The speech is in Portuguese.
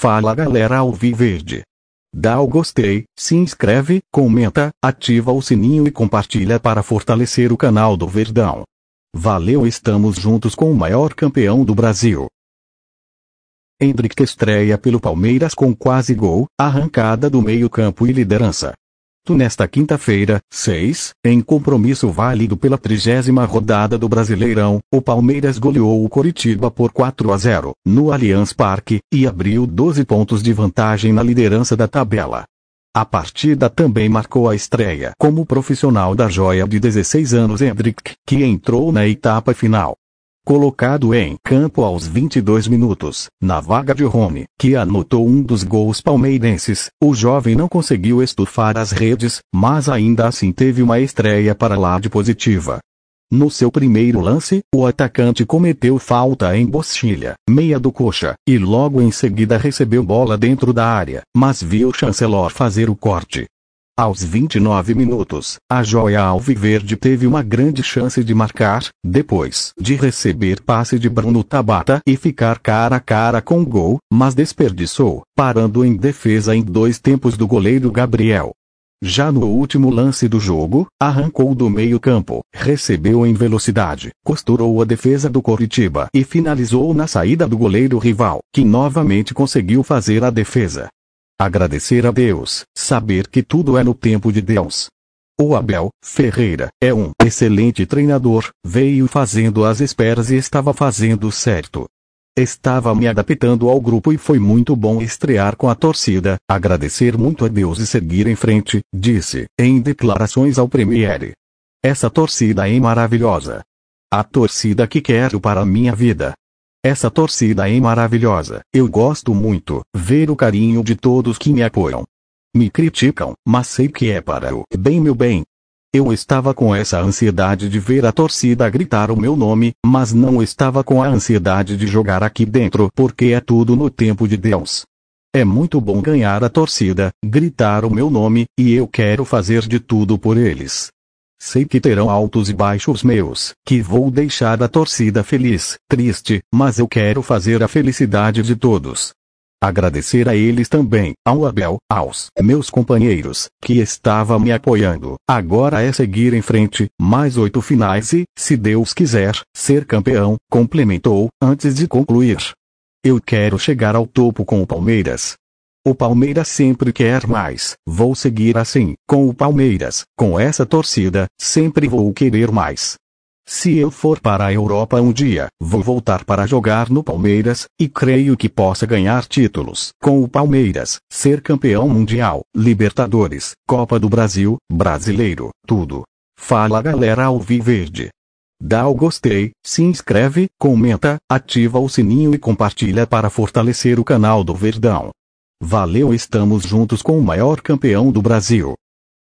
Fala galera Viverde. Dá o gostei, se inscreve, comenta, ativa o sininho e compartilha para fortalecer o canal do Verdão. Valeu, estamos juntos com o maior campeão do Brasil. Hendrick estreia pelo Palmeiras com quase gol, arrancada do meio-campo e liderança nesta quinta-feira, 6, em compromisso válido pela trigésima rodada do Brasileirão, o Palmeiras goleou o Coritiba por 4 a 0, no Allianz Parque, e abriu 12 pontos de vantagem na liderança da tabela. A partida também marcou a estreia como profissional da joia de 16 anos Hendrick, que entrou na etapa final colocado em campo aos 22 minutos, na vaga de Rony, que anotou um dos gols palmeirenses. O jovem não conseguiu estufar as redes, mas ainda assim teve uma estreia para lá de positiva. No seu primeiro lance, o atacante cometeu falta em bochilha, meia do coxa, e logo em seguida recebeu bola dentro da área, mas viu Chancelor fazer o corte, aos 29 minutos, a joia alviverde teve uma grande chance de marcar, depois de receber passe de Bruno Tabata e ficar cara a cara com o gol, mas desperdiçou, parando em defesa em dois tempos do goleiro Gabriel. Já no último lance do jogo, arrancou do meio-campo, recebeu em velocidade, costurou a defesa do Coritiba e finalizou na saída do goleiro rival, que novamente conseguiu fazer a defesa. Agradecer a Deus, saber que tudo é no tempo de Deus. O Abel Ferreira é um excelente treinador, veio fazendo as esperas e estava fazendo certo. Estava me adaptando ao grupo e foi muito bom estrear com a torcida, agradecer muito a Deus e seguir em frente, disse, em declarações ao Premier. Essa torcida é maravilhosa. A torcida que quero para minha vida, essa torcida é maravilhosa. Eu gosto muito ver o carinho de todos que me apoiam. Me criticam, mas sei que é para o bem, meu bem. Eu estava com essa ansiedade de ver a torcida gritar o meu nome, mas não estava com a ansiedade de jogar aqui dentro porque é tudo no tempo de Deus. É muito bom ganhar a torcida, gritar o meu nome, e eu quero fazer de tudo por eles. Sei que terão altos e baixos meus, que vou deixar a torcida feliz, triste, mas eu quero fazer a felicidade de todos. Agradecer a eles também, ao Abel, aos meus companheiros, que estava me apoiando. Agora é seguir em frente, mais oito finais e, se Deus quiser, ser campeão, complementou, antes de concluir. Eu quero chegar ao topo com o Palmeiras. O Palmeiras sempre quer mais. Vou seguir assim, com o Palmeiras, com essa torcida, sempre vou querer mais. Se eu for para a Europa um dia, vou voltar para jogar no Palmeiras, e creio que possa ganhar títulos com o Palmeiras, ser campeão mundial, Libertadores, Copa do Brasil, Brasileiro, tudo. Fala galera ao Viverde. Dá o gostei, se inscreve, comenta, ativa o sininho e compartilha para fortalecer o canal do Verdão. Valeu, estamos juntos com o maior campeão do Brasil.